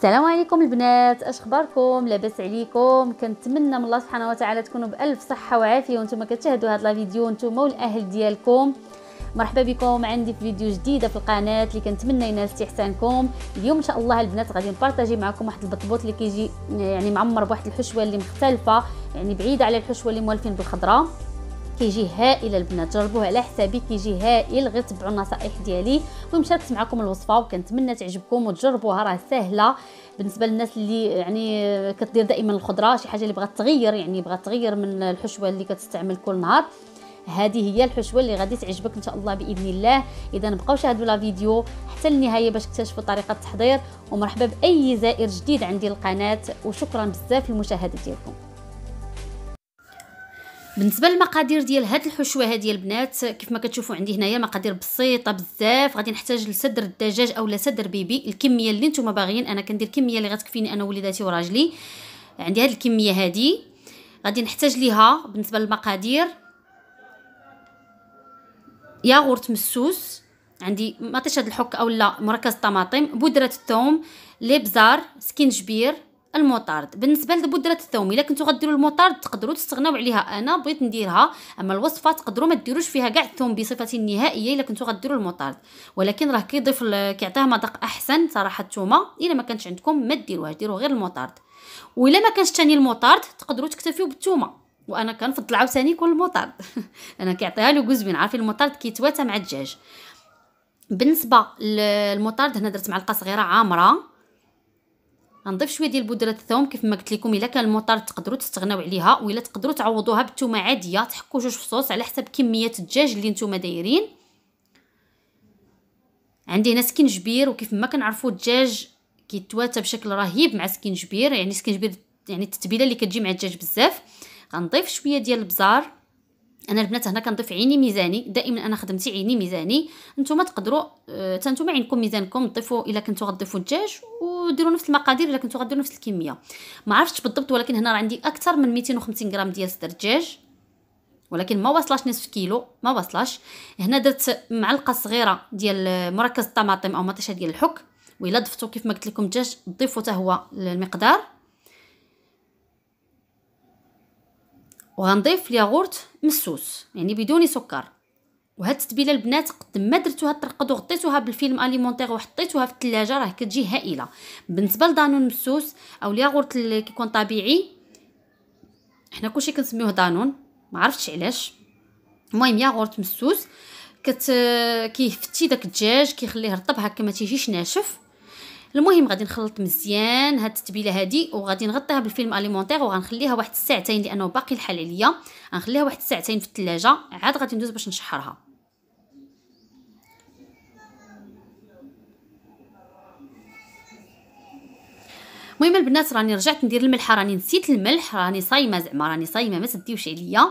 السلام عليكم البنات اش اخباركم لاباس عليكم كنتمنى من الله سبحانه وتعالى تكونوا بالف صحه وعافيه وانتم كتشاهدوا هاد لا فيديو نتوما والاهل ديالكم مرحبا بكم عندي في فيديو جديده في القناه اللي كنتمنى ينال استحسانكم اليوم ان شاء الله البنات غادي نبارطاجي معكم واحد البطبوط اللي كيجي يعني معمر بواحد الحشوه اللي مختلفه يعني بعيده على الحشوه اللي مولفين بالخضره كيجي هائل البنات جربوه على حسابي كيجي هائل غير تبعوا النصائح ديالي المهم شاركت معكم الوصفه وكنتمنى تعجبكم وتجربوها راه سهله بالنسبه للناس اللي يعني كدير دائما الخضره شي حاجه اللي بغات تغير يعني بغات تغير من الحشوه اللي كتستعمل كل نهار هذه هي الحشوه اللي غادي تعجبك ان شاء الله باذن الله اذا بقاو شاهدوا لا فيديو حتى النهايه باش تكتشفوا طريقه التحضير ومرحبا باي زائر جديد عندي القناه وشكرا بزاف للمشاهده ديالكم بالنسبه للمقادير ديال هاد الحشوه هادي البنات كيف ما كتشوفوا عندي هنايا مقادير بسيطه بزاف غادي نحتاج لصدر الدجاج اولا صدر بيبي الكميه اللي نتوما باغيين انا كندير الكميه اللي غتكفيني انا وليداتي وراجلي عندي هاد الكميه هادي غادي نحتاج ليها بالنسبه للمقادير ياغورت مسوس عندي مطيش هاد الحك اولا مركز طماطم بودره الثوم لبزار سكنجبير المطارد بالنسبه لبودرة الثوم الا كنتو غديروا المطارد تقدروا تستغناو عليها انا بغيت نديرها اما الوصفه تقدروا ما ديروش فيها كاع الثوم بصفه نهائيه الا كنتو غديروا المطارد ولكن راه كيضيف كيعطيها مذاق احسن صراحه الثومه الا ما كانتش عندكم ما ديروهاش ديروا غير المطارد والا ما كانش ثاني المطارد تقدروا تكتفيو بالثومه وانا كنفضل عاوتاني يكون المطارد انا كيعطيها له كوزبين عارفين المطارد كيتواتى مع الدجاج بالنسبه للمطارد هنا درت معلقه صغيره عامره غنضيف شويه ديال بودره الثوم كيف ما قلت لكم الا كان المطر تقدروا تستغناو عليها ولا تقدروا تعوضوها بالثومه عاديه تحكوا جوج فصوص على حسب كميه الدجاج اللي نتوما دايرين عندي هنا سكنجبير وكيف ما كنعرفوا الدجاج كيتواتى بشكل رهيب مع سكنجبير يعني سكنجبير يعني التتبيله اللي كتجي مع الدجاج بزاف غنضيف شويه ديال البزار انا البنات هنا كنضيف عيني ميزاني دائما انا خدمتي عيني ميزاني نتوما تقدروا حتى آه، نتوما عينكم ميزانكم ضيفوا الا كنتو غتضيفوا الدجاج وديروا نفس المقادير الا كنتو غديروا نفس الكميه ما عرفتش بالضبط ولكن هنا راه عندي اكثر من 250 غرام ديال صدر الدجاج ولكن ما وصلاش نصف كيلو ما وصلاش هنا درت معلقه صغيره ديال آه، مركز الطماطم او مطيشه ديال الحك وإلا ضفتو كيف ما قلت لكم الدجاج ضيفوا حتى هو المقدار وغنضيف الياغورت مسوس يعني بدون سكر وهاد التتبيله البنات قد ما درتوها ترقد وغطيتوها بالفيلم اليمونتيغ وحطيتوها في الثلاجه راه كتجي هائله بالنسبه لدانون مسوس او الياغورت اللي كيكون طبيعي حنا كلشي كنسميوه دانون ما عرفتش علاش المهم ياغورت مسوس كت كيفتي داك الدجاج كيخليه رطب هكا ما تيجيش ناشف المهم غادي نخلط مزيان هاد التتبيله هادي وغادي نغطيها بالفيلم اليمونتير وغنخليها واحد الساعتين لانه باقي الحال عليا غنخليها واحد الساعتين في الثلاجه عاد غادي ندوز باش نشحرها المهم البنات راني رجعت ندير الملح راني نسيت الملح راني صايمه زعما راني صايمه ما تديوش عليا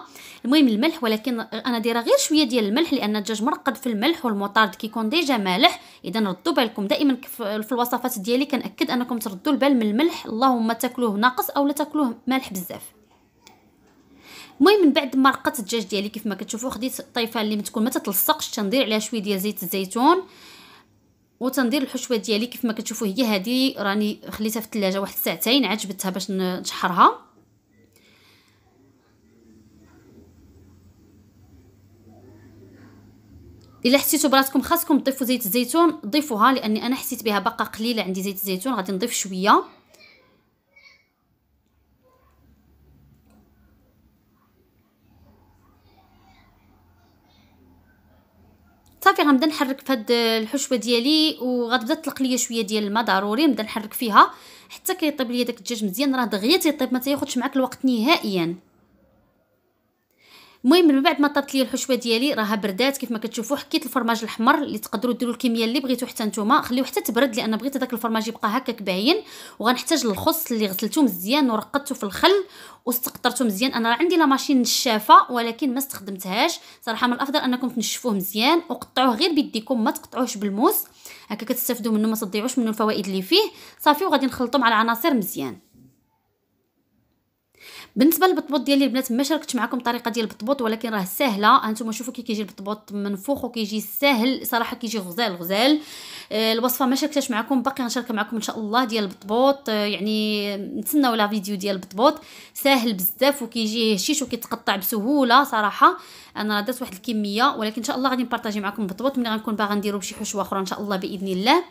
المهم الملح ولكن انا دايره غير شويه ديال الملح لان الدجاج مرقد في الملح والمطارد كيكون ديجا مالح اذا ردوا بالكم دائما في الوصفات ديالي كنأكد انكم تردوا البال من الملح اللهم تاكلوه ناقص او لا تاكلوه مالح بزاف المهم من بعد ما رقدت الدجاج ديالي كيف ما كتشوفوا خديت الطيفه اللي ما تكون ما تتلصقش تندير عليها شويه ديال زيت الزيتون وتندير الحشوه ديالي كيف ما كتشوفوا هي هذه راني خليتها في الثلاجه واحد ساعتين عاد جبتها باش نشحرها الا حسيتوا براتكم خاصكم تضيفوا زيت الزيتون ضيفوها لاني انا حسيت بها باقا قليله عندي زيت الزيتون غادي نضيف شويه صافي غنبدا نحرك في الحشوه ديالي وغتبدا تطلق ليا شويه ديال الماء ضروري نبدا نحرك فيها حتى كيطيب ليا داك الدجاج مزيان راه دغيا تيطيب ما تياخذش معاك الوقت نهائيا المهم من بعد ما طابت لي الحشوه ديالي راها بردات كيف ما كتشوفوا حكيت الفرماج الاحمر اللي تقدروا ديروا الكميه اللي بغيتو حتى نتوما خليوه حتى تبرد لان بغيت هذاك الفرماج يبقى هكاك باين وغنحتاج الخص اللي غسلته مزيان ورقدته في الخل واستقطرته مزيان انا عندي لا ماشين نشافه ولكن ما استخدمتهاش صراحه من الافضل انكم تنشفوه مزيان وقطعوه غير بيديكم ما تقطعوهش بالموس هكا كتستافدوا منه ما تضيعوش منه الفوائد اللي فيه صافي وغادي نخلطو مع العناصر مزيان بالنسبه للبطبوط ديالي البنات ما شاركتش معكم الطريقه ديال البطبوط ولكن راه سهله هانتوما آه، شوفوا كي كيجي البطبوط منفوخ وكيجي ساهل صراحه كيجي غزال غزال آه، الوصفه ما شاركتهاش معكم باقي غنشاركها معكم ان شاء الله ديال البطبوط آه، يعني نتسناو لا فيديو ديال البطبوط ساهل بزاف وكيجي هشيش وكيتقطع بسهوله صراحه انا درت واحد الكميه ولكن ان شاء الله غادي نبارطاجي معكم البطبوط ملي غنكون باغا نديرو بشي حشوه اخرى ان شاء الله باذن الله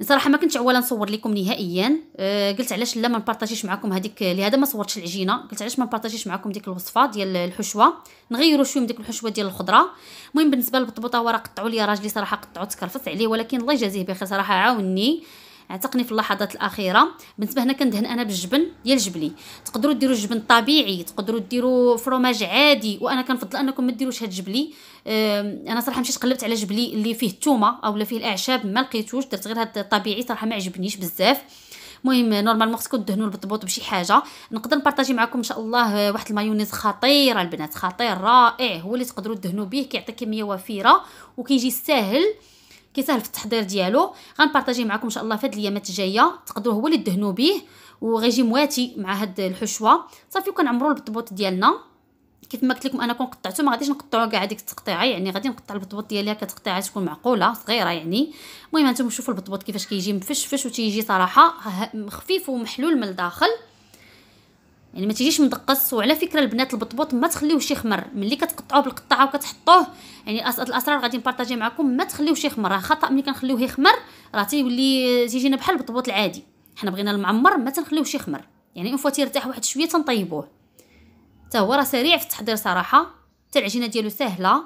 صراحه ما كنتش اولا نصور لكم نهائيا أه قلت علاش لا ما نبارطاجيش معكم هذيك لهذا ما صورتش العجينه قلت علاش ما نبارطاجيش معكم ديك الوصفه ديال الحشوه نغيروا شويه من ديك الحشوه ديال الخضره المهم بالنسبه للبطبوطه راه قطعوا لي راجلي صراحه قطعوا تكرفص عليه ولكن الله يجازيه بخير صراحه عاوني عتقني في اللحظات الاخيره بالنسبه هنا كندهن انا بالجبن ديال جبلي تقدروا ديروا الجبن الطبيعي تقدروا ديروا فروماج عادي وانا كنفضل انكم ما ديروش هاد الجبلي انا صراحه مشيت قلبت على جبلي اللي فيه الثومه اولا فيه الاعشاب ما لقيتوش درت غير هاد الطبيعي صراحه ما عجبنيش بزاف مهم نورمالمون خصكم تدهنوا البطبوط بشي حاجه نقدر نبارطاجي معكم ان شاء الله واحد المايونيز خطيره البنات خطير رائع هو اللي تقدروا تدهنوا به كيعطي كميه وفيره وكيجي ساهل كيسهل في التحضير ديالو غنبارطاجيه معكم ان شاء الله في هاد الايامات الجايه تقدروا هو اللي تدهنوا به وغيجي مواتي مع هاد الحشوه صافي وكنعمروا البطبوط ديالنا كيف ما قلت لكم انا كون قطعته ما غاديش نقطعو كاع هذيك التقطيعه يعني غادي نقطع البطبوط ديالها كتقطيعه تكون معقوله صغيره يعني المهم انتم شوفوا البطبوط كيفاش كيجي مفشفش وتيجي صراحه خفيف ومحلول من الداخل يعني ما تجيش مدقص وعلى فكره البنات البطبوط ما تخليوهش يخمر ملي كتقطعوه بالقطاعه وكتحطوه يعني الاسرار غادي نبارطاجي معكم ما تخليوهش يخمر راه خطا ملي كنخليوه يخمر راه تيولي تيجينا بحال البطبوط العادي حنا بغينا المعمر ما تنخليوهش يخمر يعني اون فوا تيرتاح واحد شويه تنطيبوه حتى هو راه سريع في التحضير صراحه حتى العجينه ديالو سهله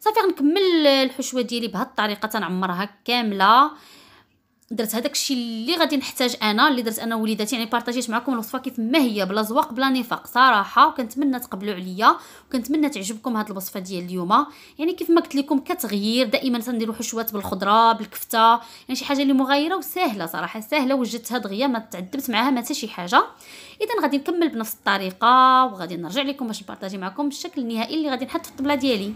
صافي غنكمل الحشوه ديالي بهاد الطريقه تنعمرها كامله درت هذاك الشيء اللي غادي نحتاج انا اللي درت انا ووليداتي يعني بارطاجيت معكم الوصفه كيف ما هي بلا زواق بلا نفاق صراحه وكنتمنى تقبلوا عليا وكنتمنى تعجبكم هذه الوصفه ديال اليوم يعني كيف ما قلت لكم كتغيير دائما تنديروا حشوات بالخضره بالكفته يعني شي حاجه اللي مغايره وسهله صراحه سهله وجدتها دغيا ما تعذبت معاها ما شي حاجه اذا غادي نكمل بنفس الطريقه وغادي نرجع لكم باش نبارطاجي معكم الشكل النهائي اللي غادي نحط في الطبله ديالي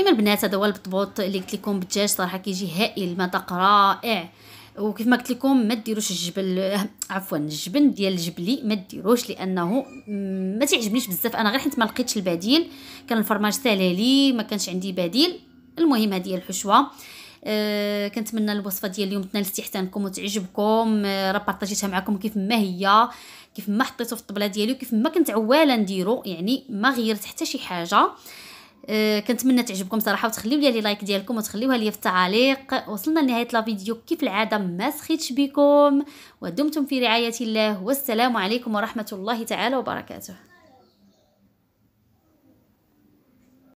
المهم البنات هذا هو البطبوط اللي قلت لكم بالدجاج صراحه كيجي هائل مذاق رائع وكيف ما قلت لكم ما ديروش الجبل عفوا الجبن ديال الجبلي ما ديروش لانه ما تعجبنيش بزاف انا غير حيت ما لقيتش البديل كان الفرماج سالالي ما كانش عندي بديل المهم هذه الحشوه أه كنتمنى الوصفه ديال اليوم تنال استحسانكم وتعجبكم أه راه بارطاجيتها معكم كيف ما هي كيف ما حطيته في الطبله ديالي وكيف ما كنت عواله نديرو يعني ما غيرت حتى شي حاجه آه، كنتمنى تعجبكم صراحه وتخليو لي لايك ديالكم وتخليوها لي في التعاليق وصلنا لنهايه لا فيديو كيف العاده ما سخيتش بكم ودمتم في رعايه الله والسلام عليكم ورحمه الله تعالى وبركاته